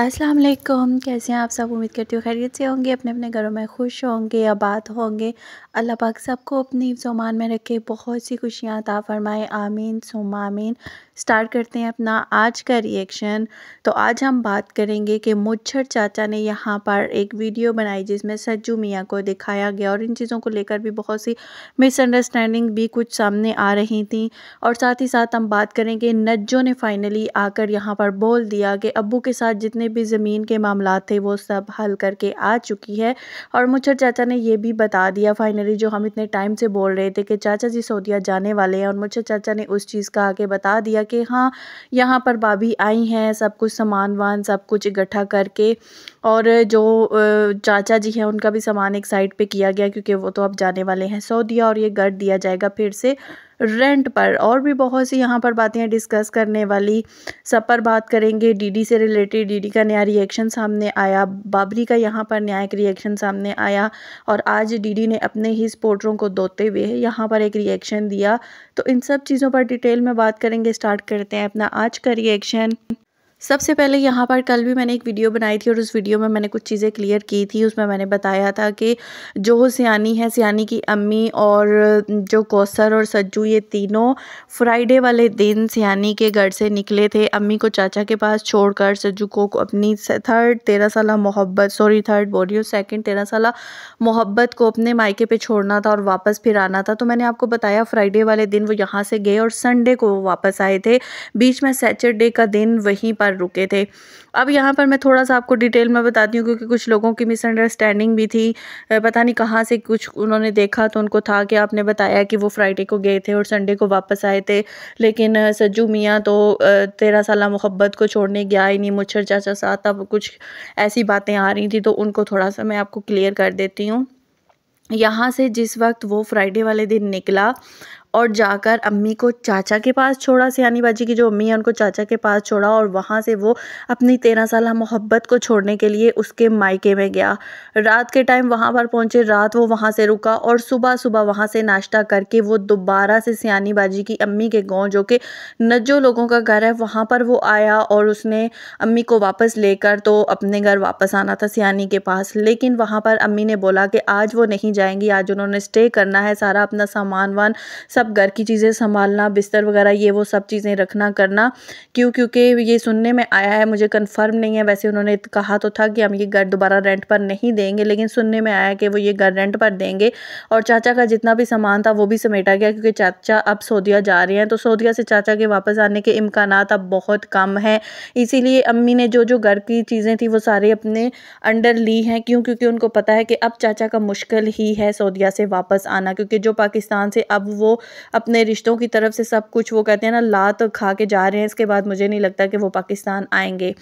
अस्सलाम वालेकुम कैसे हैं आप सब उम्मीद करती हूँ खैरियत से होंगे अपने अपने घरों में खुश होंगे आबाद होंगे अल्लाह पाक सबको अपनी जुमान में रखे बहुत सी खुशियाँ ता फरमाए आमीन सुम आमीन स्टार्ट करते हैं अपना आज का रिएक्शन तो आज हम बात करेंगे कि मुच्छर चाचा ने यहाँ पर एक वीडियो बनाई जिसमें सज्जू मियाँ को दिखाया गया और इन चीज़ों को लेकर भी बहुत सी मिसअंडरस्टैंडिंग भी कुछ सामने आ रही थी और साथ ही साथ हम बात करेंगे नज्जो ने फाइनली आकर यहाँ पर बोल दिया कि अबू के साथ जितने भी ज़मीन के मामला थे वो सब हल करके आ चुकी है और मुच्छर चाचा ने ये भी बता दिया फाइनली जो हम इतने टाइम से बोल रहे थे कि चाचा जी सऊदिया जाने वाले हैं और मुच्छर चाचा ने उस चीज़ का आके बता दिया कि हाँ यहाँ पर भाभी आई हैं सब कुछ सामान वान सब कुछ इकट्ठा करके और जो चाचा जी हैं उनका भी सामान एक साइड पे किया गया क्योंकि वो तो अब जाने वाले हैं सो दिया और ये घर दिया जाएगा फिर से रेंट पर और भी बहुत सी यहाँ पर बातें डिस्कस करने वाली सब पर बात करेंगे डीडी से रिलेटेड डीडी का नया रिएक्शन सामने आया बाबरी का यहाँ पर न्यायिक रिएक्शन सामने आया और आज डीडी ने अपने ही स्पोर्टरों को दोते हुए यहाँ पर एक रिएक्शन दिया तो इन सब चीज़ों पर डिटेल में बात करेंगे स्टार्ट करते हैं अपना आज का रिएक्शन सबसे पहले यहाँ पर कल भी मैंने एक वीडियो बनाई थी और उस वीडियो में मैंने कुछ चीज़ें क्लियर की थी उसमें मैंने बताया था कि जो सियानी है सियानी की अम्मी और जो कौसर और सज्जू ये तीनों फ्राइडे वाले दिन सियानी के घर से निकले थे अम्मी को चाचा के पास छोड़कर सज्जू को अपनी थर्ड तेरह साल मोहब्बत सॉरी थर्ड बोल और सेकेंड तेरह साल मोहब्बत को अपने मायके पर छोड़ना था और वापस फिर आना था तो मैंने आपको बताया फ्राइडे वाले दिन वो यहाँ से गए और संडे को वो वापस आए थे बीच में सैटरडे का दिन वहीं पर बार रुके थे अब यहाँ पर मैं थोड़ा सा आपको डिटेल में बताती हूँ क्योंकि कुछ लोगों की मिसअंडरस्टैंडिंग भी थी पता नहीं कहाँ से कुछ उन्होंने देखा तो उनको था कि आपने बताया कि वो फ्राइडे को गए थे और संडे को वापस आए थे लेकिन सज्जू मियाँ तो तेरह साल मोहब्बत को छोड़ने गया ही नहीं मुच्छर चाचा साथ अब कुछ ऐसी बातें आ रही थी तो उनको थोड़ा सा मैं आपको क्लियर कर देती हूँ यहाँ से जिस वक्त वो फ्राइडे वाले दिन निकला और जाकर अम्मी को चाचा के पास छोड़ा सियानी बाजी की जो अम्मी है उनको चाचा के पास छोड़ा और वहाँ से वो अपनी तेरह साल मोहब्बत को छोड़ने के लिए उसके मायके में गया रात के टाइम वहाँ पर पहुँचे रात वो वहाँ से रुका और सुबह सुबह वहाँ से नाश्ता करके वो दोबारा से सियानी बाजी की अम्मी के गाँव जो कि नज्जो लोगों का घर है वहाँ पर वो आया और उसने अम्मी को वापस लेकर तो अपने घर वापस आना था सियानी के पास लेकिन वहाँ पर अम्मी ने बोला कि आज वो नहीं जाएंगी आज उन्होंने स्टे करना है सारा अपना सामान वान सब सब घर की चीज़ें संभालना बिस्तर वगैरह ये वो सब चीज़ें रखना करना क्यों क्योंकि ये सुनने में आया है मुझे कंफर्म नहीं है वैसे उन्होंने कहा तो था कि हम ये घर दोबारा रेंट पर नहीं देंगे लेकिन सुनने में आया कि वो ये घर रेंट पर देंगे और चाचा का जितना भी सामान था वो भी समेटा गया क्योंकि चाचा अब सऊदिया जा रहे हैं तो सऊदिया से चाचा के वापस आने के इम्कान अब बहुत कम हैं इसीलिए अम्मी ने जो जो घर की चीज़ें थी वो सारे अपने अंडर ली हैं क्यों क्योंकि उनको पता है कि अब चाचा का मुश्किल ही है सऊदिया से वापस आना क्योंकि जो पाकिस्तान से अब वो अपने रिश्तों की तरफ से सब कुछ वो कहते हैं ना लात खा के जा रहे हैं इसके बाद मुझे नहीं लगता कि वो पाकिस्तान आएंगे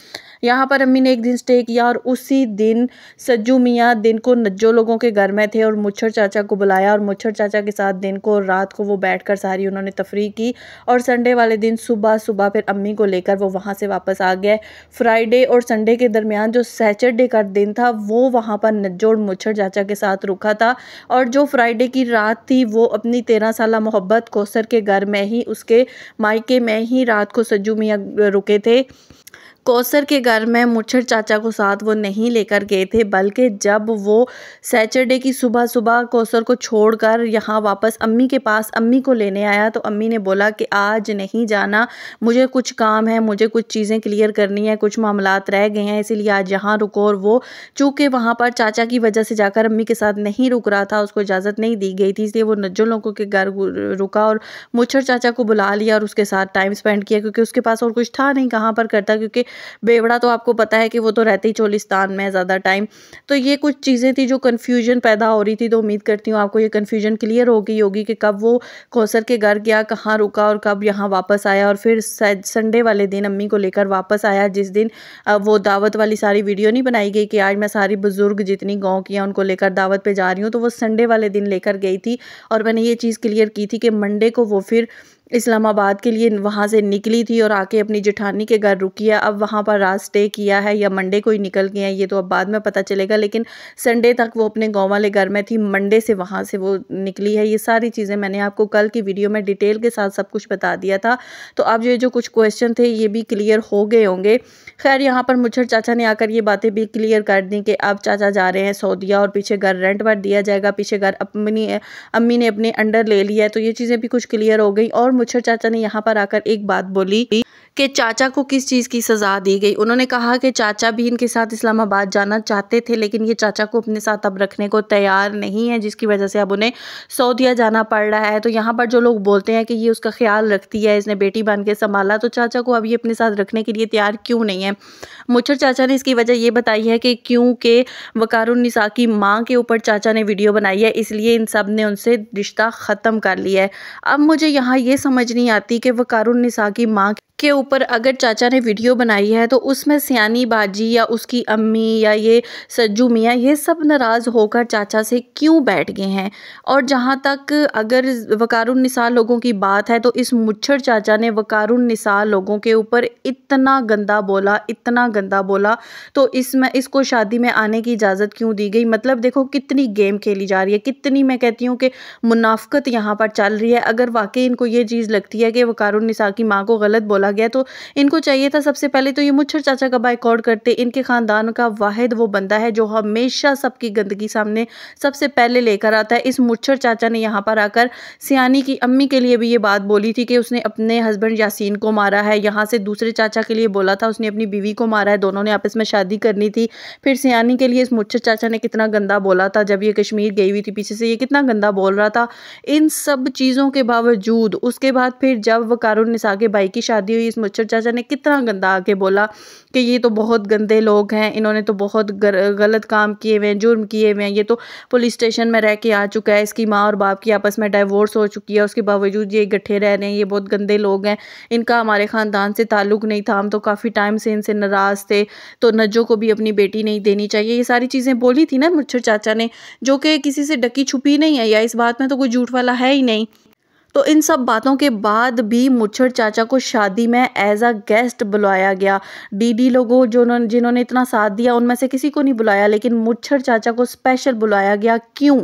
यहाँ पर अम्मी ने एक दिन स्टे किया और उसी दिन सज्जू मियाँ दिन को नज्जो लोगों के घर में थे और मुच्छर चाचा को बुलाया और मुच्छर चाचा के साथ दिन को रात को वो बैठ कर सारी उन्होंने तफरी की और संडे वाले दिन सुबह सुबह फिर अम्मी को लेकर वो वहाँ से वापस आ गए फ्राइडे और संडे के दरमियान जो सैटरडे का दिन था वो वहाँ पर नज्जो और मुच्छर चाचा के साथ रुका था और जो फ्राइडे की रात थी वो अपनी तेरह साल मोहब्बत मोहब्बत कोसर के घर में ही उसके मायके में ही रात को सज्जू मियाँ रुके थे कौसर के घर में मुच्छर चाचा को साथ वो नहीं लेकर गए थे बल्कि जब वो सैटरडे की सुबह सुबह कौसर को छोड़कर यहाँ वापस अम्मी के पास अम्मी को लेने आया तो अम्मी ने बोला कि आज नहीं जाना मुझे कुछ काम है मुझे कुछ चीज़ें क्लियर करनी है कुछ मामला रह गए हैं इसीलिए आज यहाँ रुको और वो चूँकि वहाँ पर चाचा की वजह से जाकर अम्मी के साथ नहीं रुक रहा था उसको इजाज़त नहीं दी गई थी इसलिए वो नज्जो लोगों के घर रुका और मुच्छर चाचा को बुला लिया और उसके साथ टाइम स्पेंड किया क्योंकि उसके पास और कुछ था नहीं कहाँ पर करता क्योंकि बेवड़ा तो आपको पता है कि वो तो रहते ही चोलिस्तान में ज़्यादा टाइम तो ये कुछ चीज़ें थी जो कन्फ्यूजन पैदा हो रही थी तो उम्मीद करती हूँ आपको ये कन्फ्यूजन क्लियर हो गई होगी कि कब वो कौसर के घर गया कहाँ रुका और कब यहाँ वापस आया और फिर संडे वाले दिन अम्मी को लेकर वापस आया जिस दिन वो दावत वाली सारी वीडियो नहीं बनाई गई कि आज मैं सारी बुज़ुर्ग जितनी गाँव की हैं उनको लेकर दावत पर जा रही हूँ तो वो संडे वाले दिन लेकर गई थी और मैंने ये चीज़ क्लियर की थी कि मंडे को वो फिर इस्लामाबाद के लिए वहाँ से निकली थी और आके अपनी जेठानी के घर रुकी है अब वहाँ पर रात स्टे किया है या मंडे को ही निकल गए हैं ये तो अब बाद में पता चलेगा लेकिन संडे तक वो अपने गाँव वाले घर में थी मंडे से वहाँ से वो निकली है ये सारी चीज़ें मैंने आपको कल की वीडियो में डिटेल के साथ सब कुछ बता दिया था तो अब ये जो कुछ क्वेश्चन थे ये भी क्लियर हो गए होंगे खैर यहाँ पर मुझे चाचा ने आकर ये बातें भी क्लियर कर दी कि अब चाचा जा रहे हैं सऊदिया और पीछे घर रेंट पर दिया जाएगा पीछे घर अपनी अम्मी ने अपने अंडर ले लिया है तो ये चीज़ें भी कुछ क्लियर हो गई और मुझे चाचा ने यहाँ पर आकर एक बात बोली कि चाचा को किस चीज़ की सज़ा दी गई उन्होंने कहा कि चाचा भी इनके साथ इस्लामाबाद जाना चाहते थे लेकिन ये चाचा को अपने साथ अब रखने को तैयार नहीं है जिसकी वजह से अब उन्हें सऊदिया जाना पड़ रहा है तो यहाँ पर जो लोग बोलते हैं कि ये उसका ख्याल रखती है इसने बेटी बन के संभाला तो चाचा को अब ये अपने साथ रखने के लिए तैयार क्यों नहीं है मुच्छर चाचा ने इसकी वजह ये बताई है कि क्योंकि वकारुलनिसा की माँ के ऊपर चाचा ने वीडियो बनाई है इसलिए इन सब ने उनसे रिश्ता ख़त्म कर लिया है अब मुझे यहाँ ये समझ नहीं आती कि वकारुलनिसा की माँ के ऊपर अगर चाचा ने वीडियो बनाई है तो उसमें सियानी बाजी या उसकी अम्मी या ये सज्जू मियाँ ये सब नाराज़ होकर चाचा से क्यों बैठ गए हैं और जहाँ तक अगर वकारुलनसा लोगों की बात है तो इस मुच्छर चाचा ने वकारुलनसा लोगों के ऊपर इतना गंदा बोला इतना गंदा बोला तो इसमें इसको शादी में आने की इजाज़त क्यों दी गई मतलब देखो कितनी गेम खेली जा रही है कितनी मैं कहती हूँ कि मुनाफ्त यहाँ पर चल रही है अगर वाकई इनको ये चीज़ लगती है कि वकारुलनसा की माँ को गलत बोला कहा गया तो इनको चाहिए था सबसे पहले तो ये मुच्छर चाचा का बाइकआउट करते इनके ख़ानदान का वाहिद वो बंदा है जो हमेशा सबकी गंदगी सामने सबसे पहले लेकर आता है इस मुच्छर चाचा ने यहाँ पर आकर सियानी की अम्मी के लिए भी ये बात बोली थी कि उसने अपने हस्बैंड यासीन को मारा है यहाँ से दूसरे चाचा के लिए बोला था उसने अपनी बीवी को मारा है दोनों ने आपस में शादी करनी थी फिर सियानी के लिए इस मुच्छर चाचा ने कितना गंदा बोला था जब ये कश्मीर गई हुई थी पीछे से ये कितना गंदा बोल रहा था इन सब चीज़ों के बावजूद उसके बाद फिर जब वकारुल निसा के भाई की शादी हुई इस मच्छर चाचा ने कितना गंदा आके बोला कि ये तो बहुत गंदे लोग हैं इन्होंने तो बहुत गलत काम किए हुए हैं जुर्म किए हुए हैं ये तो पुलिस स्टेशन में रह के आ चुका है इसकी माँ और बाप की आपस में डाइवोर्स हो चुकी है उसके बावजूद ये इकट्ठे रह रहे हैं ये बहुत गंदे लोग हैं इनका हमारे ख़ानदान से ताल्लुक़ नहीं था हम तो काफ़ी टाइम से इनसे नाराज़ थे तो नजो को भी अपनी बेटी नहीं देनी चाहिए ये सारी चीज़ें बोली थी ना मच्छर चाचा ने जो कि किसी से डकी छुपी नहीं है या इस बात में तो कोई झूठ वाला है ही नहीं तो इन सब बातों के बाद भी मुच्छड़ चाचा को शादी में एज अ गेस्ट बुलाया गया डीडी लोगों जो जिन्होंने इतना साथ दिया उनमें से किसी को नहीं बुलाया लेकिन मुच्छड़ चाचा को स्पेशल बुलाया गया क्यों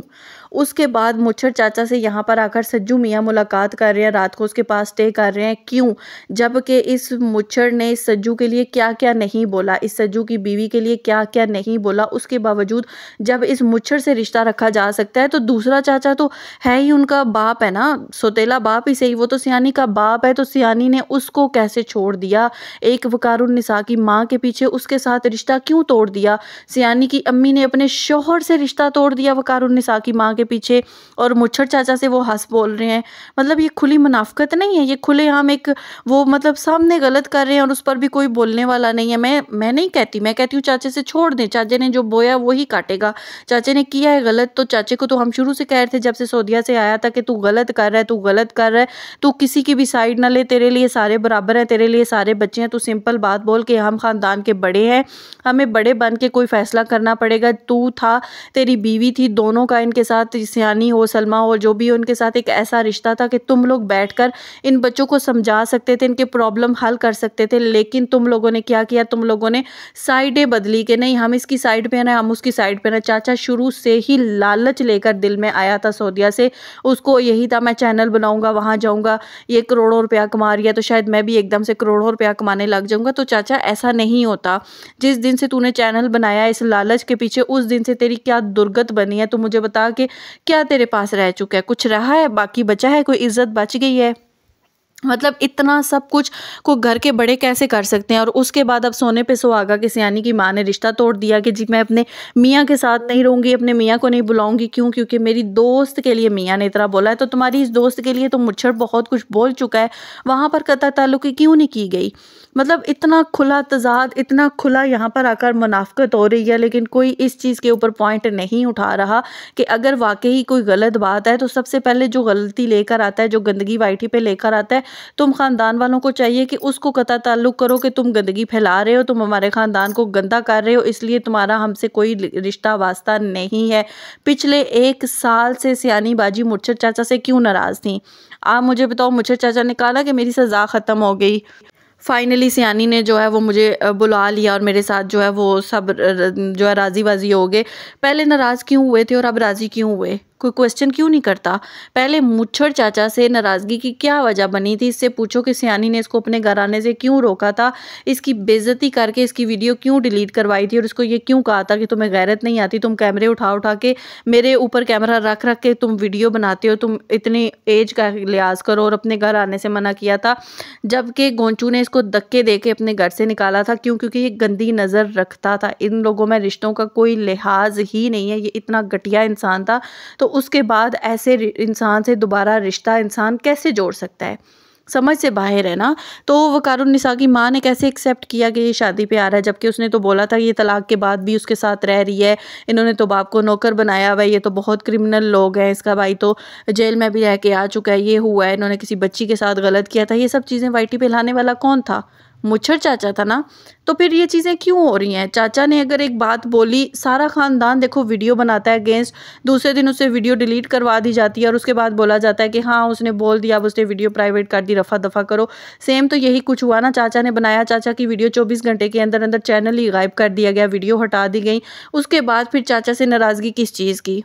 उसके बाद मुच्छर चाचा से यहाँ पर आकर सज्जू मियाँ मुलाकात कर रहे हैं रात को उसके पास स्टे कर रहे हैं क्यों जबकि इस मुच्छर ने इस सज्जू के लिए क्या क्या नहीं बोला इस सज्जू की बीवी के लिए क्या क्या नहीं बोला उसके बावजूद जब इस मुच्छर से रिश्ता रखा जा सकता है तो दूसरा चाचा तो है ही उनका बाप है ना सोतेला बाप ही सही वो तो सियानी का बाप है तो सियानी ने उसको कैसे छोड़ दिया एक वकारुलनिसा की माँ के पीछे उसके साथ रिश्ता क्यों तोड़ दिया सियानी की अम्मी ने अपने शोहर से रिश्ता तोड़ दिया वकारुलनिसा की माँ के पीछे और मुच्छर चाचा से वो हंस बोल रहे हैं मतलब ये खुली मुनाफ्त नहीं है ये खुले हम एक वो मतलब सामने गलत कर रहे हैं और उस पर भी कोई बोलने वाला नहीं है मैं मैं नहीं कहती मैं कहती हूँ चाचे से छोड़ दें चाचे ने जो बोया वो ही काटेगा चाचे ने किया है गलत तो चाचे को तो हम शुरू से कह रहे थे जब से सोदिया से आया था कि तू गलत कर रहा है तू गलत कर रहा है तू किसी की भी साइड ना ले तेरे लिए सारे बराबर हैं तेरे लिए सारे बच्चे हैं तू सिंपल बात बोल के हम ख़ानदान के बड़े हैं हमें बड़े बन के कोई फ़ैसला करना पड़ेगा तू था तेरी बीवी थी दोनों का इनके साथ सियानी यानी हो सलमा हो जो भी उनके साथ एक ऐसा रिश्ता था कि तुम लोग बैठकर इन बच्चों को समझा सकते थे इनके प्रॉब्लम हल कर सकते थे लेकिन तुम लोगों ने क्या किया तुम लोगों ने साइडें बदली कि नहीं हम इसकी साइड पर ना हम उसकी साइड पर ना चाचा शुरू से ही लालच लेकर दिल में आया था सऊदिया से उसको यही था मैं चैनल बनाऊँगा वहाँ जाऊँगा ये करोड़ों रुपया कमा रही है तो शायद मैं भी एकदम से करोड़ों रुपया कमाने लग जाऊँगा तो चाचा ऐसा नहीं होता जिस दिन से तूने चैनल बनाया इस लालच के पीछे उस दिन से तेरी क्या दुर्गत बनी है तो मुझे बता कि क्या तेरे पास रह चुका है कुछ रहा है बाकी बचा है कोई इज्जत बच गई है मतलब इतना सब कुछ को घर के बड़े कैसे कर सकते हैं और उसके बाद अब सोने पे सुहागा कि सियानी की माँ ने रिश्ता तोड़ दिया कि जी मैं अपने मियाँ के साथ नहीं रहूँगी अपने मियाँ को नहीं बुलाऊंगी क्यों क्योंकि मेरी दोस्त के लिए मियाँ ने इतना बोला है तो तुम्हारी इस दोस्त के लिए तो मुच्छर बहुत कुछ बोल चुका है वहाँ पर कथा ताल्लुकी क्यों नहीं की गई मतलब इतना खुला तजाद इतना खुला यहाँ पर आकर मुनाफ्त हो रही है लेकिन कोई इस चीज़ के ऊपर पॉइंट नहीं उठा रहा कि अगर वाकई कोई गलत बात है तो सबसे पहले जो गलती लेकर आता है जो गंदगी वाइटी पे लेकर आता है तुम ख़ानदान वालों को चाहिए कि उसको कता ताल्लुक़ करो कि तुम गंदगी फैला रहे हो तुम हमारे ख़ानदान को गंदा कर रहे हो इसलिए तुम्हारा हमसे कोई रिश्ता वास्ता नहीं है पिछले एक साल से सियानी बाजी मुर्शद चाचा से क्यों नाराज़ थी आप मुझे बताओ मुर्शद चाचा ने कहा ना कि मेरी सज़ा ख़त्म हो गई फाइनली सियानी ने जो है वो मुझे बुला लिया और मेरे साथ जो है वो सब जो है राज़ी बाज़ी हो गए पहले नाराज़ क्यों हुए थे और अब राज़ी क्यों हुए कोई क्वेश्चन क्यों नहीं करता पहले मुच्छर चाचा से नाराज़गी की क्या वजह बनी थी इससे पूछो कि सियानी ने इसको अपने घर आने से क्यों रोका था इसकी बेज़ती करके इसकी वीडियो क्यों डिलीट करवाई थी और इसको ये क्यों कहा था कि तुम्हें गैरत नहीं आती तुम कैमरे उठा उठा के मेरे ऊपर कैमरा रख रख के तुम वीडियो बनाते हो तुम इतनी एज का लिहाज करो और अपने घर आने से मना किया था जबकि गोंचू ने इसको धक्के दे के अपने घर से निकाला था क्यों क्योंकि ये गंदी नज़र रखता था इन लोगों में रिश्तों का कोई लिहाज ही नहीं है ये इतना घटिया इंसान था तो तो उसके बाद ऐसे इंसान से दोबारा रिश्ता इंसान कैसे जोड़ सकता है समझ से बाहर है ना तो वकारुन निसा की माँ ने कैसे एक्सेप्ट किया कि ये शादी पे आ रहा है जबकि उसने तो बोला था ये तलाक के बाद भी उसके साथ रह रही है इन्होंने तो बाप को नौकर बनाया हुआ है ये तो बहुत क्रिमिनल लोग हैं इसका भाई तो जेल में भी रह के आ चुका है ये हुआ है इन्होंने किसी बच्ची के साथ गलत किया था ये सब चीज़ें वाइटी पे लाने वाला कौन था मुच्छर चाचा था ना तो फिर ये चीज़ें क्यों हो रही हैं चाचा ने अगर एक बात बोली सारा ख़ानदान देखो वीडियो बनाता है अगेंस्ट दूसरे दिन उसे वीडियो डिलीट करवा दी जाती है और उसके बाद बोला जाता है कि हाँ उसने बोल दिया अब उसने वीडियो प्राइवेट कर दी रफ़ा दफ़ा करो सेम तो यही कुछ हुआ ना चाचा ने बनाया चाचा की वीडियो चौबीस घंटे के अंदर अंदर चैनल ही गायब कर दिया गया वीडियो हटा दी गई उसके बाद फिर चाचा से नाराज़गी किस चीज़ की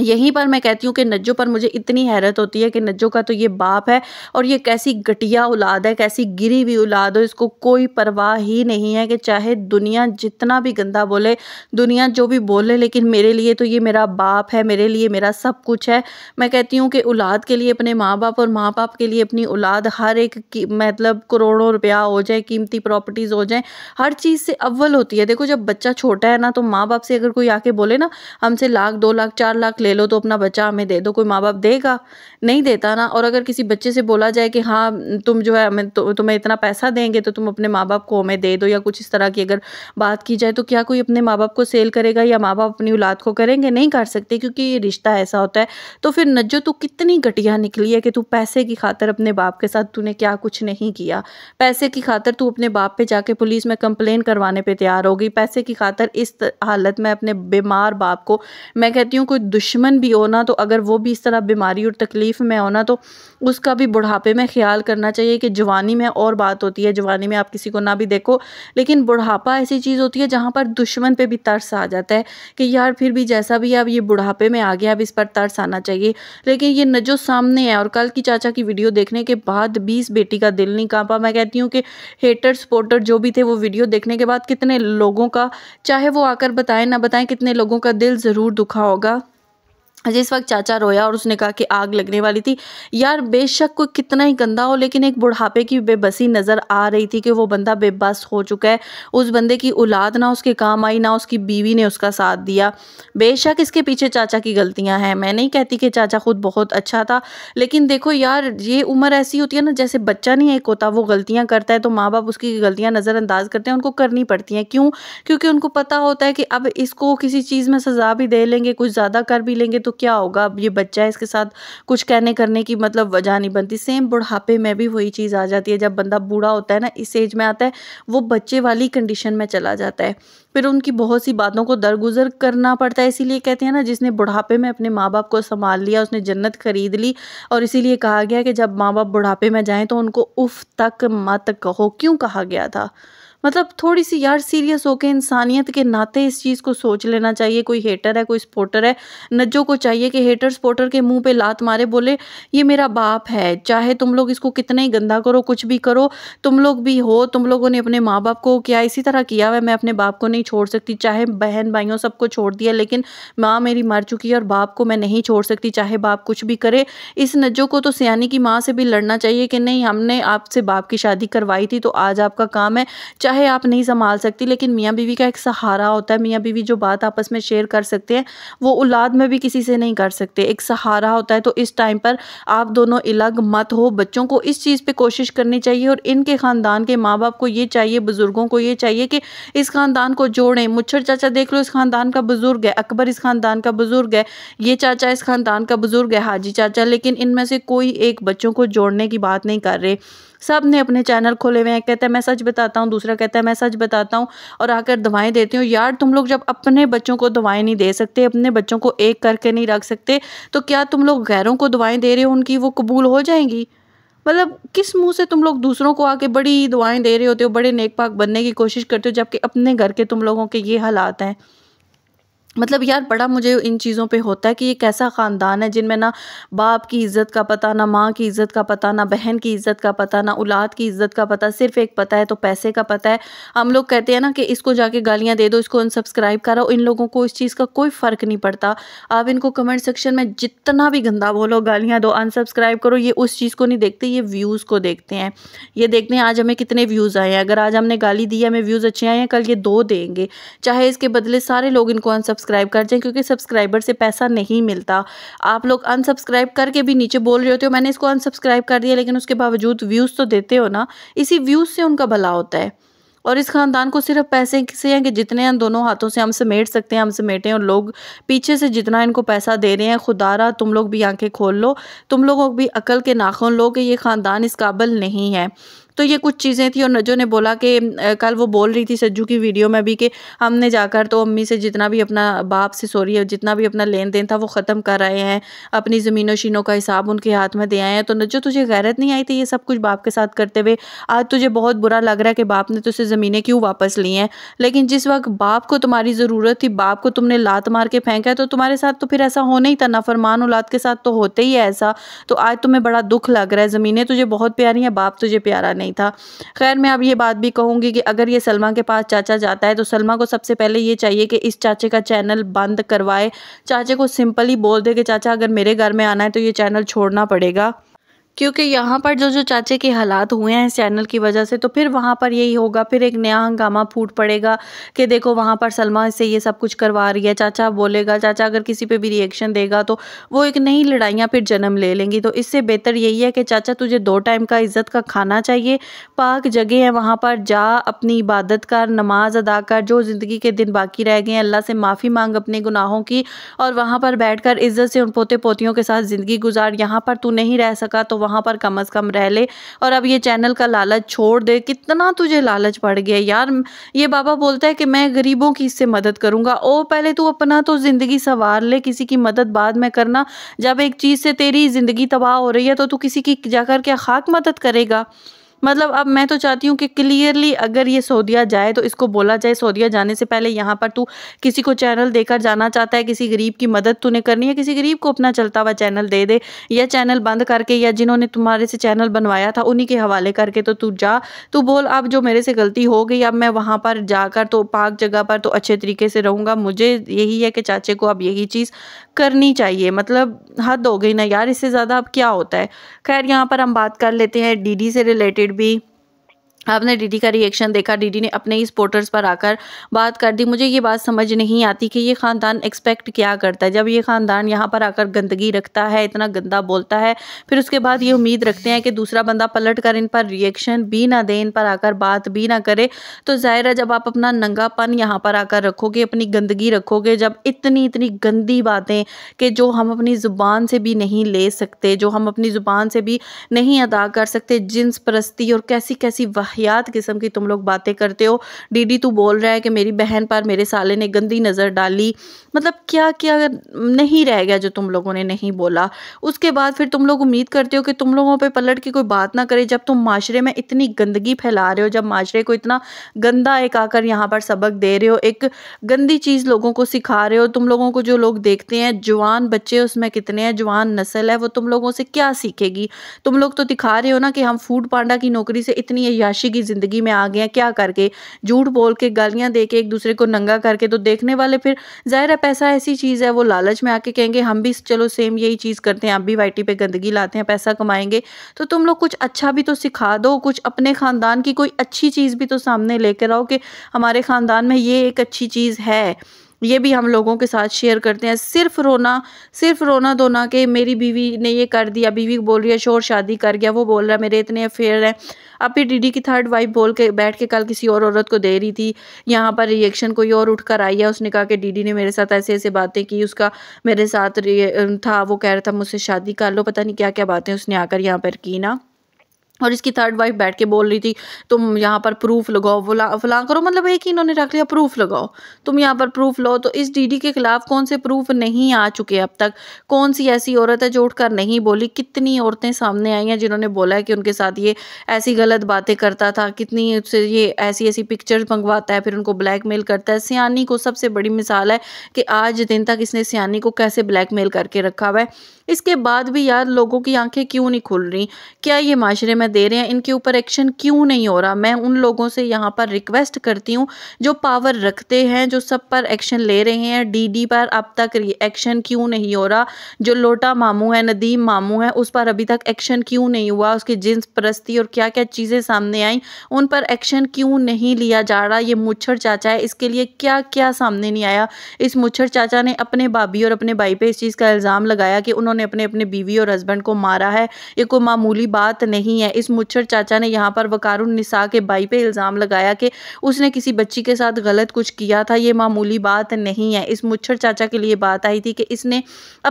यहीं पर मैं कहती हूँ कि नज्जो पर मुझे इतनी हैरत होती है कि नज्जो का तो ये बाप है और ये कैसी घटिया औलाद है कैसी गिरी हुई औलाद हो इसको कोई परवाह ही नहीं है कि चाहे दुनिया जितना भी गंदा बोले दुनिया जो भी बोले लेकिन मेरे लिए तो ये मेरा बाप है मेरे लिए मेरा सब कुछ है मैं कहती हूँ कि औलाद के लिए अपने माँ बाप और माँ बाप के लिए अपनी औलाद हर एक मतलब करोड़ों रुपया हो जाए कीमती प्रॉपर्टीज़ हो जाए हर चीज़ से अव्वल होती है देखो जब बच्चा छोटा है ना तो माँ बाप से अगर कोई आके बोले ना हमसे लाख दो लाख चार लाख ले लो तो अपना बच्चा हमें दे दो कोई माँ बाप देगा नहीं देता ना और अगर किसी बच्चे से बोला जाए कि हाँ तुम जो है हमें तो, तुम्हें इतना पैसा देंगे तो तुम अपने माँ बाप को हमें दे दो या कुछ इस तरह की अगर बात की जाए तो क्या कोई अपने माँ बाप को सेल करेगा या माँ बाप अपनी औलाद को करेंगे नहीं कर सकते क्योंकि ये रिश्ता ऐसा होता है तो फिर नज्जो तू कितनी घटिया निकली है कि तू पैसे की खातर अपने बाप के साथ तूने क्या कुछ नहीं किया पैसे की खातर तू अपने बाप पर जाके पुलिस में कंप्लेन करवाने पर तैयार होगी पैसे की खातर इस हालत में अपने बीमार बाप को मैं कहती हूँ कोई दुश्मन दुश्मन भी हो ना तो अगर वो भी इस तरह बीमारी और तकलीफ़ में हो ना तो उसका भी बुढ़ापे में ख्याल करना चाहिए कि जवानी में और बात होती है जवानी में आप किसी को ना भी देखो लेकिन बुढ़ापा ऐसी चीज़ होती है जहाँ पर दुश्मन पर भी तर्स आ जाता है कि यार फिर भी जैसा भी अब ये बुढ़ापे में आ गया अब इस पर तर्स आना चाहिए लेकिन ये नजो सामने है और कल की चाचा की वीडियो देखने के बाद भी इस बेटी का दिल नहीं कांपा मैं कहती हूँ कि हेटर सपोर्टर जो भी थे वो वीडियो देखने के बाद कितने लोगों का चाहे वो आकर बताएं ना बताएं कितने लोगों का दिल ज़रूर दुखा होगा जिस वक्त चाचा रोया और उसने कहा कि आग लगने वाली थी यार बेशक कोई कितना ही गंदा हो लेकिन एक बुढ़ापे की बेबसी नज़र आ रही थी कि वो बंदा बेबस हो चुका है उस बंदे की औलाद ना उसके काम आई ना उसकी बीवी ने उसका साथ दिया बेशक इसके पीछे चाचा की गलतियां हैं मैं नहीं कहती कि चाचा खुद बहुत अच्छा था लेकिन देखो यार ये उम्र ऐसी होती है ना जैसे बच्चा नहीं एक होता वो गलतियाँ करता है तो माँ बाप उसकी गलतियाँ नज़रअंदाज करते हैं उनको करनी पड़ती हैं क्यों क्योंकि उनको पता होता है कि अब इसको किसी चीज़ में सज़ा भी दे लेंगे कुछ ज़्यादा कर भी लेंगे तो क्या होगा अब ये बच्चा है इसके साथ कुछ कहने करने की मतलब वजह नहीं बनती सेम बुढ़ापे में भी वही चीज़ आ जाती है जब बंदा बूढ़ा होता है ना इस एज में आता है वो बच्चे वाली कंडीशन में चला जाता है फिर उनकी बहुत सी बातों को दरगुजर करना पड़ता है इसीलिए कहते हैं ना जिसने बुढ़ापे में अपने माँ बाप को संभाल लिया उसने जन्नत खरीद ली और इसीलिए कहा गया कि जब माँ बाप बुढ़ापे में जाएँ तो उनको उफ तक मत कहो क्यों कहा गया था मतलब थोड़ी सी यार सीरियस होकर इंसानियत के नाते इस चीज़ को सोच लेना चाहिए कोई हेटर है कोई स्पोर्टर है नज्जो को चाहिए कि हेटर स्पोर्टर के मुंह पे लात मारे बोले ये मेरा बाप है चाहे तुम लोग इसको कितना ही गंदा करो कुछ भी करो तुम लोग भी हो तुम लोगों ने अपने माँ बाप को क्या इसी तरह किया हुआ मैं अपने बाप को नहीं छोड़ सकती चाहे बहन भाइयों सबको छोड़ दिया लेकिन माँ मेरी मर चुकी है और बाप को मैं नहीं छोड़ सकती चाहे बाप कुछ भी करे इस नज्जो को तो सियानी की माँ से भी लड़ना चाहिए कि नहीं हमने आपसे बाप की शादी करवाई थी तो आज आपका काम है चाहे चाहे आप नहीं संभाल सकती लेकिन मियाँ बीवी का एक सहारा होता है मियाँ बीवी जो बात आपस में शेयर कर सकते हैं वो औलाद में भी किसी से नहीं कर सकते एक सहारा होता है तो इस टाइम पर आप दोनों अलग मत हो बच्चों को इस चीज़ पर कोशिश करनी चाहिए और इनके ख़ानदान के माँ बाप को ये चाहिए बुज़ुर्गों को ये चाहिए कि इस ख़ानदान को जोड़ें मुच्छर चाचा देख लो इस ख़ानदान का बुज़ुर्ग है अकबर इस ख़ानदान का बुज़ुर्ग है ये चाचा इस ख़ानदान का बुज़ुर्ग है हाजी चाचा लेकिन इनमें से कोई एक बच्चों को जोड़ने की बात नहीं कर रहे सब ने अपने चैनल खोले हुए हैं कहता है मैं सच बताता हूँ दूसरा कहता है मैं सच बताता हूँ और आकर दवाएं देती हूँ यार तुम लोग जब अपने बच्चों को दवाएं नहीं दे सकते अपने बच्चों को एक करके नहीं रख सकते तो क्या तुम लोग गैरों को दवाएं दे रहे हो उनकी वो कबूल हो जाएंगी मतलब किस मुंह से तुम लोग दूसरों को आके बड़ी दुआएं दे रहे होते हो बड़े नेक पाक बनने की कोशिश करते हो जबकि अपने घर के तुम लोगों के ये हालात हैं मतलब यार बड़ा मुझे इन चीज़ों पे होता है कि ये कैसा ख़ानदान है जिनमें ना बाप की इज़्ज़त का पता ना माँ की इज़्ज़त का पता ना बहन की इज़्ज़त का पता ना औलाद की इज़्ज़त का पता सिर्फ एक पता है तो पैसे का पता है हम लोग कहते हैं ना कि इसको जाके गालियाँ दे दो इसको अनसब्सक्राइब करो इन लोगों को इस चीज़ का कोई फ़र्क नहीं पड़ता आप इनको कमेंट सेक्शन में जितना भी गंदा बोलो गालियाँ दो अनसब्सक्राइब करो ये उस चीज़ को नहीं देखते ये व्यूज़ को देखते हैं ये देखते हैं आज हमें कितने व्यूज़ आए हैं अगर आज हमने गाली दी है हमें व्यूज़ अच्छे आए हैं कल ये दो देंगे चाहे इसके बदले सारे लोग इनको अनसब्स सब्सक्राइब कर जाएं क्योंकि सब्सक्राइबर से पैसा नहीं मिलता आप लोग अनसब्सक्राइब करके भी नीचे बोल रहे होते हो मैंने इसको अनसब्सक्राइब कर दिया लेकिन उसके बावजूद व्यूज़ तो देते हो ना इसी व्यूज़ से उनका भला होता है और इस ख़ानदान को सिर्फ पैसे से हैं कि जितने हैं दोनों हाथों से हम समेट सकते हैं हम समेटें और लोग पीछे से जितना इनको पैसा दे रहे हैं खुदारा तुम लोग भी आंखें खोल लो तुम लोगों को भी अकल के नाखून लो कि ये ख़ानदान इस काबल नहीं है तो ये कुछ चीज़ें थी और नजो ने बोला कि कल वो बोल रही थी सज्जू की वीडियो में भी कि हमने जाकर तो अम्मी से जितना भी अपना बाप से सॉरी जितना भी अपना लेन देन था वो ख़त्म कर रहे हैं अपनी ज़मीनों शीनों का हिसाब उनके हाथ में दे आए हैं तो नजो तुझे गैरत नहीं आई थी ये सब कुछ बाप के साथ करते हुए आज तुझे बहुत बुरा लग रहा है कि बाप ने तुझे ज़मीनें क्यों वापस ली हैं लेकिन जिस वक्त बाप को तुम्हारी ज़रूरत थी बाप को तुमने लात मार के फेंका है तो तुम्हारे साथ तो फिर ऐसा होना ही था नाफरमान औलाद के साथ तो होते ही है ऐसा तो आज तुम्हें बड़ा दुख लग रहा है ज़मीनें तुझे बहुत प्यारी हैं बाप तुझे प्यारा नहीं नहीं था खैर मैं अब ये बात भी कहूँगी कि अगर ये सलमा के पास चाचा जाता है तो सलमा को सबसे पहले ये चाहिए कि इस चाचे का चैनल बंद करवाए चाचे को सिंपली बोल दे कि चाचा अगर मेरे घर में आना है तो ये चैनल छोड़ना पड़ेगा क्योंकि यहाँ पर जो जो चाचे के हालात हुए हैं इस चैनल की वजह से तो फिर वहाँ पर यही होगा फिर एक नया हंगामा फूट पड़ेगा कि देखो वहाँ पर सलमा इससे ये सब कुछ करवा रही है चाचा बोलेगा चाचा अगर किसी पे भी रिएक्शन देगा तो वो एक नई लड़ाइयाँ फिर जन्म ले लेंगी तो इससे बेहतर यही है कि चाचा तुझे दो टाइम का इज़्ज़त का खाना चाहिए पाक जगह है वहाँ पर जा अपनी इबादत कर नमाज अदा कर जो ज़िंदगी के दिन बाकी रह गए अल्लाह से माफ़ी मांग अपने गुनाहों की और वहाँ पर बैठ इज़्ज़त से उन पोते पोतियों के साथ ज़िंदगी गुजार यहाँ पर तू नहीं रह सका तो वहाँ पर कम अज़ कम रह ले और अब ये चैनल का लालच छोड़ दे कितना तुझे लालच पड़ गया यार ये बाबा बोलता है कि मैं गरीबों की इससे मदद करूँगा ओ पहले तू अपना तो ज़िंदगी संवार ले किसी की मदद बाद में करना जब एक चीज़ से तेरी ज़िंदगी तबाह हो रही है तो तू किसी की जाकर क्या खाक मदद करेगा मतलब अब मैं तो चाहती हूँ कि क्लियरली अगर ये सऊदिया जाए तो इसको बोला जाए सऊदिया जाने से पहले यहाँ पर तू किसी को चैनल देकर जाना चाहता है किसी गरीब की मदद तूने करनी है किसी गरीब को अपना चलता हुआ चैनल दे दे या चैनल बंद करके या जिन्होंने तुम्हारे से चैनल बनवाया था उन्हीं के हवाले करके तो तू जा तू बोल अब जो मेरे से गलती हो गई अब मैं वहाँ पर जाकर तो पाक जगह पर तो अच्छे तरीके से रहूँगा मुझे यही है कि चाचे को अब यही चीज़ करनी चाहिए मतलब हद हो गई ना यार इससे ज़्यादा अब क्या होता है खैर यहाँ पर हम बात कर लेते हैं डी से रिलेटेड should be आपने डीडी का रिएक्शन देखा डीडी ने अपने ही सपोर्टर्स पर आकर बात कर दी मुझे ये बात समझ नहीं आती कि ये ख़ानदान एक्सपेक्ट क्या करता है जब ये ख़ानदान यहाँ पर आकर गंदगी रखता है इतना गंदा बोलता है फिर उसके बाद ये उम्मीद रखते हैं कि दूसरा बंदा पलट कर इन पर रिएक्शन भी ना दे इन पर आकर बात भी ना करे तो ज़ाहिर है जब आप अपना नंगापन यहाँ पर आकर रखोगे अपनी गंदगी रखोगे जब इतनी इतनी गंदी बातें कि जो हम अपनी ज़ुबान से भी नहीं ले सकते जो हम अपनी ज़ुबान से भी नहीं अदा कर सकते जिन्स परस्ती और कैसी कैसी वह वाहियात किस्म की तुम लोग बातें करते हो डीडी तू बोल रहा है कि मेरी बहन पर मेरे साले ने गंदी नज़र डाली मतलब क्या क्या नहीं रह गया जो तुम लोगों ने नहीं बोला उसके बाद फिर तुम लोग उम्मीद करते हो कि तुम लोगों पर पलट के कोई बात ना करे जब तुम माशरे में इतनी गंदगी फैला रहे हो जब माशरे को इतना गंदा एक आकर यहाँ पर सबक दे रहे हो एक गंदी चीज़ लोगों को सिखा रहे हो तुम लोगों को जो लोग देखते हैं जवान बच्चे उसमें कितने हैं जवान नस्ल है वो तुम लोगों से क्या सीखेगी तुम लोग तो दिखा रहे हो ना कि हम फूड पांडा की नौकरी से इतनी अयाशी अय्याशी की ज़िंदगी में आ गया क्या करके झूठ बोल के गालियाँ दे के एक दूसरे को नंगा करके तो देखने वाले फिर ज़ाहिर है पैसा ऐसी चीज़ है वो लालच में आके कहेंगे हम भी चलो सेम यही चीज़ करते हैं आप भी वाइटी पे गंदगी लाते हैं पैसा कमाएंगे तो तुम लोग कुछ अच्छा भी तो सिखा दो कुछ अपने ख़ानदान की कोई अच्छी चीज़ भी तो सामने लेकर आओ कि हमारे ख़ानदान में ये एक अच्छी चीज़ है ये भी हम लोगों के साथ शेयर करते हैं सिर्फ रोना सिर्फ रोना धोना कि मेरी बीवी ने ये कर दिया बीवी बोल रही है शोर शादी कर गया वो बोल रहा है मेरे इतने अफेयर हैं अब ये डीडी की थर्ड वाइफ बोल के बैठ के कल किसी और औरत को दे रही थी यहाँ पर रिएक्शन कोई और उठ कर आई है उसने कहा कि डीडी ने मेरे साथ ऐसे ऐसे बातें की उसका मेरे साथ था वो कह रहा था मुझसे शादी कर लो पता नहीं क्या क्या बातें उसने आकर यहाँ पर की ना और इसकी थर्ड वाइफ बैठ के बोल रही थी तुम यहाँ पर प्रूफ लगाओ फला फला करो मतलब एक ही इन्होंने रख लिया प्रूफ लगाओ तुम यहाँ पर प्रूफ लो तो इस डीडी के खिलाफ कौन से प्रूफ नहीं आ चुके अब तक कौन सी ऐसी औरत है जो उठकर नहीं बोली कितनी औरतें सामने आई हैं जिन्होंने बोला है कि उनके साथ ये ऐसी गलत बातें करता था कितनी उससे ये ऐसी ऐसी पिक्चर्स मंगवाता है फिर उनको ब्लैकमेल करता है सियानी को सबसे बड़ी मिसाल है कि आज दिन तक इसने सियानी को कैसे ब्लैकमेल करके रखा हुआ है इसके बाद भी यार लोगों की आंखें क्यों नहीं खुल रही क्या ये माशरे में दे रहे हैं इनके ऊपर एक्शन क्यों नहीं हो रहा मैं उन लोगों से यहाँ पर रिक्वेस्ट करती हूँ जो पावर रखते हैं जो सब पर एक्शन ले रहे हैं डीडी पर अब तक एक्शन क्यों नहीं हो रहा जो लोटा मामू है नदीम मामू है उस पर अभी तक एक्शन क्यों नहीं हुआ उसकी जिन्स परस्ती और क्या क्या चीज़ें सामने आई उन पर एक्शन क्यों नहीं लिया जा रहा ये मुच्छर चाचा है इसके लिए क्या क्या सामने नहीं आया इस मुच्छर चाचा ने अपने भाभी और अपने भाई पर इस चीज़ का इल्ज़ाम लगाया कि उन्होंने उन्होंने अपने अपने बीवी और हस्बैंड को मारा है ये कोई मामूली बात नहीं है इस मुच्छर चाचा ने यहाँ पर वकारुन निसा के बाई पे इल्ज़ाम लगाया कि उसने किसी बच्ची के साथ गलत कुछ किया था ये मामूली बात नहीं है इस मुच्छर चाचा के लिए बात आई थी कि इसने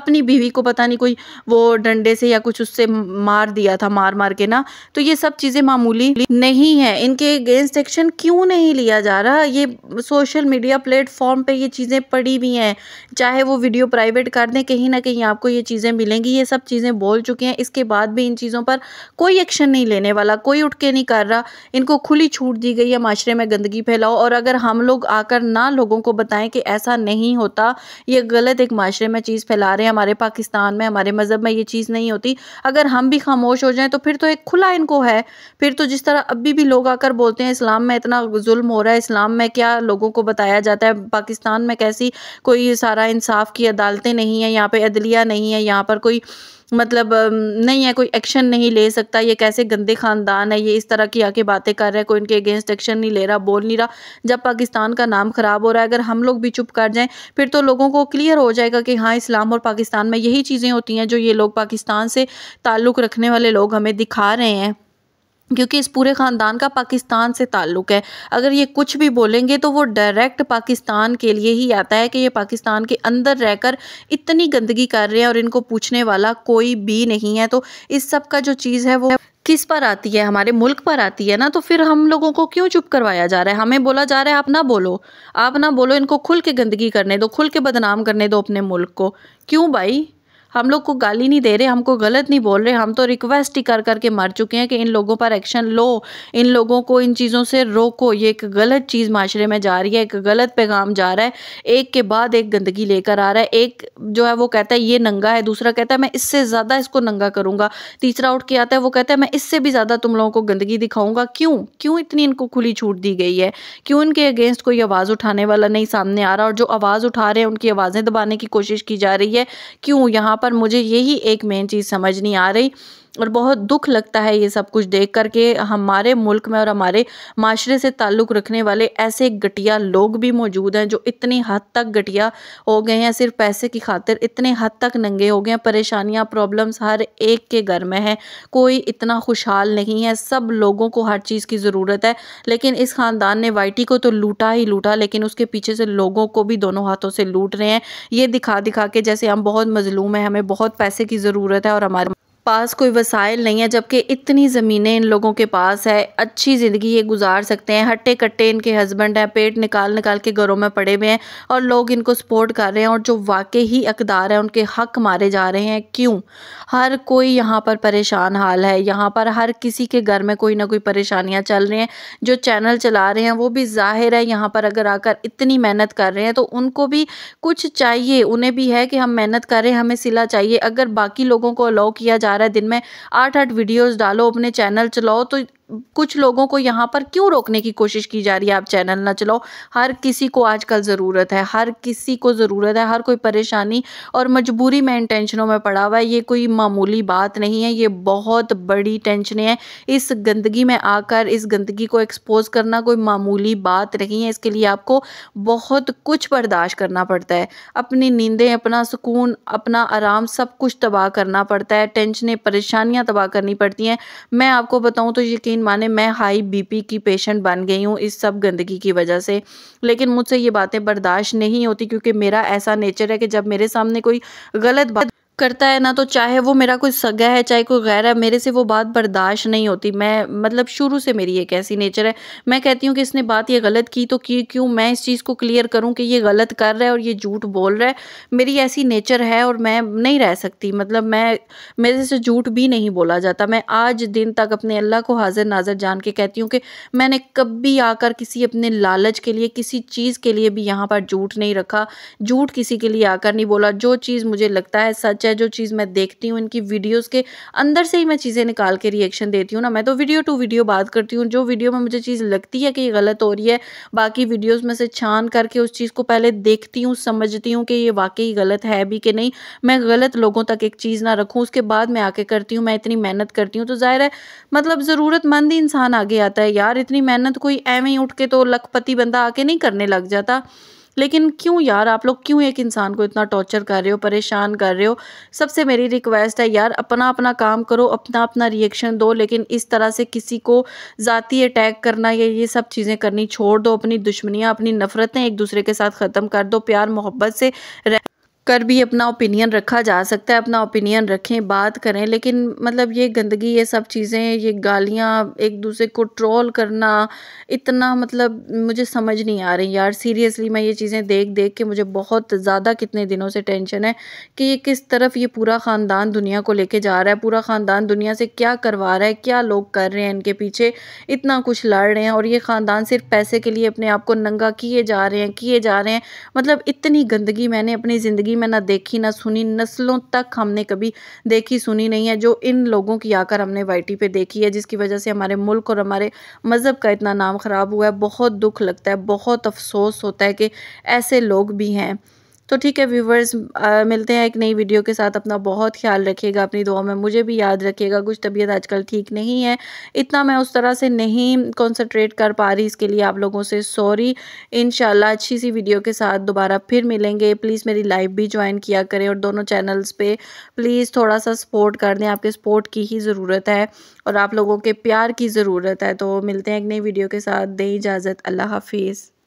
अपनी बीवी को पता नहीं कोई वो डंडे से या कुछ उससे मार दिया था मार मार के ना तो ये सब चीज़ें मामूली नहीं है इनके अगेंस्ट एक्शन क्यों नहीं लिया जा रहा ये सोशल मीडिया प्लेटफॉर्म पर ये चीज़ें पड़ी हुई हैं चाहे वो वीडियो प्राइवेट कर दें कहीं ना कहीं आपको ये चीज़ें चीज़ें मिलेंगी ये सब चीज़ें बोल चुके हैं इसके बाद भी इन चीज़ों पर कोई एक्शन नहीं लेने वाला कोई उठ के नहीं कर रहा इनको खुली छूट दी गई है माशरे में गंदगी फैलाओ और अगर हम लोग आकर ना लोगों को बताएं कि ऐसा नहीं होता ये गलत एक माशरे में चीज़ फैला रहे हैं हमारे पाकिस्तान में हमारे मज़हब में ये चीज़ नहीं होती अगर हम भी खामोश हो जाएँ तो फिर तो एक खुला इनको है फिर तो जिस तरह अभी भी लोग आकर बोलते हैं इस्लाम में इतना जुल्म हो रहा है इस्लाम में क्या लोगों को बताया जाता है पाकिस्तान में कैसी कोई सारा इंसाफ की अदालतें नहीं है यहाँ पे अदलिया नहीं है यहाँ यहाँ पर कोई मतलब नहीं है कोई एक्शन नहीं ले सकता ये कैसे गंदे ख़ानदान है ये इस तरह की आके बातें कर रहे हैं कोई इनके अगेंस्ट एक्शन नहीं ले रहा बोल नहीं रहा जब पाकिस्तान का नाम ख़राब हो रहा है अगर हम लोग भी चुप कर जाएं फिर तो लोगों को क्लियर हो जाएगा कि हाँ इस्लाम और पाकिस्तान में यही चीज़ें होती हैं जो ये लोग पाकिस्तान से ताल्लुक़ रखने वाले लोग हमें दिखा रहे हैं क्योंकि इस पूरे ख़ानदान का पाकिस्तान से ताल्लुक़ है अगर ये कुछ भी बोलेंगे तो वो डायरेक्ट पाकिस्तान के लिए ही आता है कि ये पाकिस्तान के अंदर रहकर इतनी गंदगी कर रहे हैं और इनको पूछने वाला कोई भी नहीं है तो इस सब का जो चीज़ है वो किस पर आती है हमारे मुल्क पर आती है ना तो फिर हम लोगों को क्यों चुप करवाया जा रहा है हमें बोला जा रहा है आप ना बोलो आप ना बोलो इनको खुल के गंदगी करने दो खुल के बदनाम करने दो अपने मुल्क को क्यों भाई हम लोग को गाली नहीं दे रहे हमको गलत नहीं बोल रहे हम तो रिक्वेस्ट ही कर करके मर चुके हैं कि इन लोगों पर एक्शन लो इन लोगों को इन चीज़ों से रोको ये एक गलत चीज़ माशरे में जा रही है एक गलत पैगाम जा रहा है एक के बाद एक गंदगी लेकर आ रहा है एक जो है वो कहता है ये नंगा है दूसरा कहता है मैं इससे ज़्यादा इसको नंगा करूँगा तीसरा उठ के आता है वो कहता है मैं इससे भी ज़्यादा तुम लोगों को गंदगी दिखाऊंगा क्यों क्यों इतनी इनको खुली छूट दी गई है क्यों इनके अगेंस्ट कोई आवाज़ उठाने वाला नहीं सामने आ रहा और जो आवाज़ उठा रहे हैं उनकी आवाज़ें दबाने की कोशिश की जा रही है क्यों यहाँ पर मुझे यही एक मेन चीज़ समझ नहीं आ रही और बहुत दुख लगता है ये सब कुछ देख कर के हमारे मुल्क में और हमारे माशरे से ताल्लुक़ रखने वाले ऐसे घटिया लोग भी मौजूद हैं जो इतनी हद तक घटिया हो गए हैं सिर्फ पैसे की खातिर इतने हद तक नंगे हो गए हैं परेशानियाँ प्रॉब्लम्स हर एक के घर में हैं कोई इतना खुशहाल नहीं है सब लोगों को हर चीज़ की ज़रूरत है लेकिन इस ख़ानदान ने वाइटी को तो लूटा ही लूटा लेकिन उसके पीछे से लोगों को भी दोनों हाथों से लूट रहे हैं ये दिखा दिखा के जैसे हम बहुत मजलूम हैं हमें बहुत पैसे की ज़रूरत है और हमारे पास कोई वसाइल नहीं है जबकि इतनी ज़मीनें इन लोगों के पास है अच्छी ज़िंदगी ये गुजार सकते हैं हट्टे कट्टे इनके हस्बैंड हैं पेट निकाल निकाल के घरों में पड़े हुए हैं और लोग इनको सपोर्ट कर रहे हैं और जो वाकई ही अकदार हैं उनके हक मारे जा रहे हैं क्यों हर कोई यहाँ पर परेशान हाल है यहाँ पर हर किसी के घर में कोई ना कोई परेशानियाँ चल रही हैं जो चैनल चला रहे हैं वो भी ज़ाहिर है यहाँ पर अगर आकर इतनी मेहनत कर रहे हैं तो उनको भी कुछ चाहिए उन्हें भी है कि हम मेहनत कर रहे हैं हमें सिला चाहिए अगर बाकी लोगों को अलाउ किया जा जा रहा है दिन में आठ आठ वीडियोज़ डालो अपने चैनल चलाओ तो कुछ लोगों को यहाँ पर क्यों रोकने की कोशिश की जा रही है आप चैनल ना चलाओ हर किसी को आजकल ज़रूरत है हर किसी को ज़रूरत है हर कोई परेशानी और मजबूरी में इन टेंशनों में पड़ा हुआ है ये कोई मामूली बात नहीं है ये बहुत बड़ी टेंशनें हैं इस गंदगी में आकर इस गंदगी को एक्सपोज करना कोई मामूली बात नहीं है इसके लिए आपको बहुत कुछ बर्दाश्त करना पड़ता है अपनी नींदें अपना सुकून अपना आराम सब कुछ तबाह करना पड़ता है टेंशनें परेशानियाँ तबाह करनी पड़ती हैं मैं आपको बताऊँ तो यकीन लेकिन माने मैं हाई बीपी की पेशेंट बन गई हूँ इस सब गंदगी की वजह से लेकिन मुझसे ये बातें बर्दाश्त नहीं होती क्योंकि मेरा ऐसा नेचर है कि जब मेरे सामने कोई गलत बात करता है ना तो चाहे वो मेरा कोई सगा है चाहे कोई गैर है मेरे से वो बात बर्दाश्त नहीं होती मैं मतलब शुरू से मेरी एक ऐसी नेचर है मैं कहती हूँ कि इसने बात ये गलत की तो कि क्यों मैं इस चीज़ को क्लियर करूँ कि ये गलत कर रहा है और ये झूठ बोल रहा है मेरी ऐसी नेचर है और मैं नहीं रह सकती मतलब मैं मेरे से झूठ भी नहीं बोला जाता मैं आज दिन तक अपने अल्लाह को हाजिर नाजर जान के कहती हूँ कि मैंने कभी आकर किसी अपने लालच के लिए किसी चीज़ के लिए भी यहाँ पर झूठ नहीं रखा झूठ किसी के लिए आकर नहीं बोला जो चीज़ मुझे लगता है सच है है जो चीज़ मैं देखती हूँ इनकी वीडियोस के अंदर से ही मैं चीज़ें निकाल के रिएक्शन देती हूँ ना मैं तो वीडियो टू वीडियो बात करती हूँ जो वीडियो में मुझे चीज़ लगती है कि ये गलत हो रही है बाकी वीडियोज़ में से छान करके उस चीज़ को पहले देखती हूँ समझती हूँ कि ये वाकई गलत है भी कि नहीं मैं गलत लोगों तक एक चीज़ ना रखूँ उसके बाद मैं आके करती हूँ मैं इतनी मेहनत करती हूँ तो ज़ाहिर है मतलब ज़रूरतमंद ही इंसान आगे आता है यार इतनी मेहनत कोई एवं ही उठ के तो लखपति बंदा आके नहीं करने लग जाता लेकिन क्यों यार आप लोग क्यों एक इंसान को इतना टॉर्चर कर रहे हो परेशान कर रहे हो सबसे मेरी रिक्वेस्ट है यार अपना अपना काम करो अपना अपना रिएक्शन दो लेकिन इस तरह से किसी को ज़ाती अटैक करना या ये सब चीज़ें करनी छोड़ दो अपनी दुश्मनियाँ अपनी नफ़रतें एक दूसरे के साथ ख़त्म कर दो प्यार मोहब्बत से रह कर भी अपना ओपिनियन रखा जा सकता है अपना ओपिनियन रखें बात करें लेकिन मतलब ये गंदगी ये सब चीज़ें ये गालियाँ एक दूसरे को ट्रोल करना इतना मतलब मुझे समझ नहीं आ रही यार सीरियसली मैं ये चीज़ें देख देख के मुझे बहुत ज़्यादा कितने दिनों से टेंशन है कि ये किस तरफ ये पूरा ख़ानदान दुनिया को लेके जा रहा है पूरा ख़ानदान दुनिया से क्या करवा रहा है क्या लोग कर रहे हैं इनके पीछे इतना कुछ लड़ रहे हैं और ये ख़ानदान सिर्फ पैसे के लिए अपने आप को नंगा किए जा रहे हैं किए जा रहे हैं मतलब इतनी गंदगी मैंने अपनी ज़िंदगी ज़िंदगी में ना देखी ना सुनी नस्लों तक हमने कभी देखी सुनी नहीं है जो इन लोगों की आकर हमने वाई पे देखी है जिसकी वजह से हमारे मुल्क और हमारे मज़हब का इतना नाम ख़राब हुआ है बहुत दुख लगता है बहुत अफसोस होता है कि ऐसे लोग भी हैं तो ठीक है व्यूवर्स मिलते हैं एक नई वीडियो के साथ अपना बहुत ख्याल रखिएगा अपनी दुआ में मुझे भी याद रखिएगा कुछ तबीयत आजकल ठीक नहीं है इतना मैं उस तरह से नहीं कॉन्सनट्रेट कर पा रही इसके लिए आप लोगों से सॉरी इन अच्छी सी वीडियो के साथ दोबारा फिर मिलेंगे प्लीज़ मेरी लाइव भी ज्वाइन किया करें और दोनों चैनल्स पर प्लीज़ थोड़ा सा सपोर्ट कर दें आपके सपोर्ट की ही ज़रूरत है और आप लोगों के प्यार की ज़रूरत है तो मिलते हैं एक नई वीडियो के साथ दें इजाज़त अल्लाह हाफिज़